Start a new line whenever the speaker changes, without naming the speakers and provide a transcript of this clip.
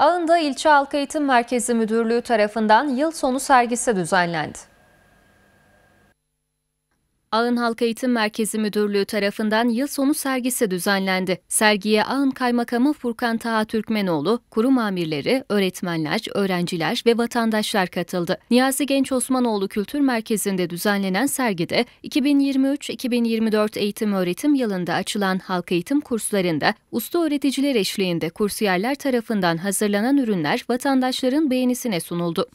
Ağında İlçe Halk Eğitim Merkezi Müdürlüğü tarafından yıl sonu sergisi düzenlendi. Ağın Halk Eğitim Merkezi Müdürlüğü tarafından yıl sonu sergisi düzenlendi. Sergiye Ağın Kaymakamı Furkan Taha Türkmenoğlu, kurum amirleri, öğretmenler, öğrenciler ve vatandaşlar katıldı. Niyazi Genç Osmanoğlu Kültür Merkezi'nde düzenlenen sergide 2023-2024 eğitim öğretim yılında açılan halk eğitim kurslarında usta öğreticiler eşliğinde kursiyerler tarafından hazırlanan ürünler vatandaşların beğenisine sunuldu.